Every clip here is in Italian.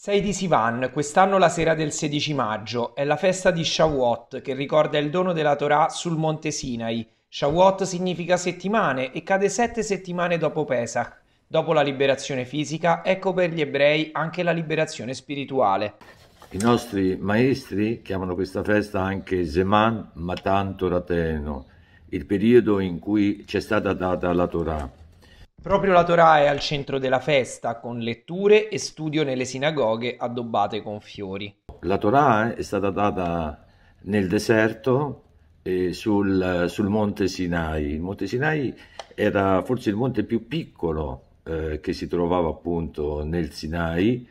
Sei di Sivan, quest'anno la sera del 16 maggio, è la festa di Shavuot che ricorda il dono della Torah sul monte Sinai. Shavuot significa settimane e cade sette settimane dopo Pesach. Dopo la liberazione fisica, ecco per gli ebrei anche la liberazione spirituale. I nostri maestri chiamano questa festa anche Zeman Matan Torateno, il periodo in cui ci è stata data la Torah. Proprio la Torah è al centro della festa, con letture e studio nelle sinagoghe addobbate con fiori. La Torah è stata data nel deserto eh, sul, sul, monte Sinai. Il monte Sinai era forse il monte più piccolo eh, che si trovava appunto nel Sinai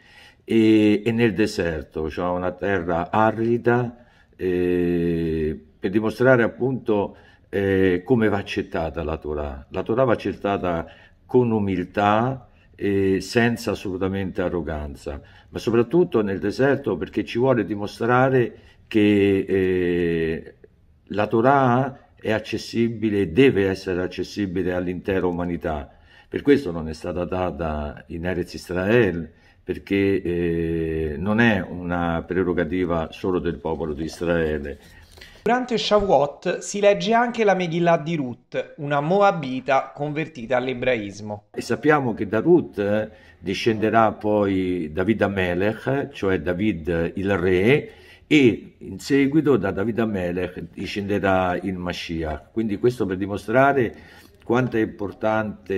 e, e nel deserto, cioè una terra arida eh, per dimostrare appunto eh, come va accettata la Torah. La Torah va accettata con umiltà e senza assolutamente arroganza, ma soprattutto nel deserto perché ci vuole dimostrare che eh, la Torah è accessibile e deve essere accessibile all'intera umanità. Per questo non è stata data in Erez Israel, perché eh, non è una prerogativa solo del popolo di Israele. Durante Shavuot si legge anche la Megillah di Ruth, una Moabita convertita all'ebraismo. E sappiamo che da Ruth eh, discenderà poi David Amelech, cioè David il re, e in seguito da David Amelech discenderà il Mashiach. Quindi questo per dimostrare quanto è importante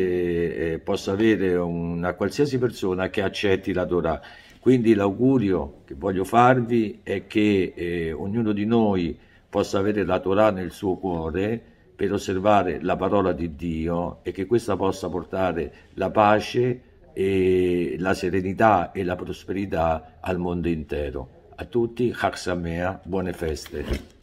eh, possa avere una qualsiasi persona che accetti la Torah. Quindi l'augurio che voglio farvi è che eh, ognuno di noi possa avere la Torah nel suo cuore per osservare la parola di Dio e che questa possa portare la pace e la serenità e la prosperità al mondo intero. A tutti, Chag buone feste.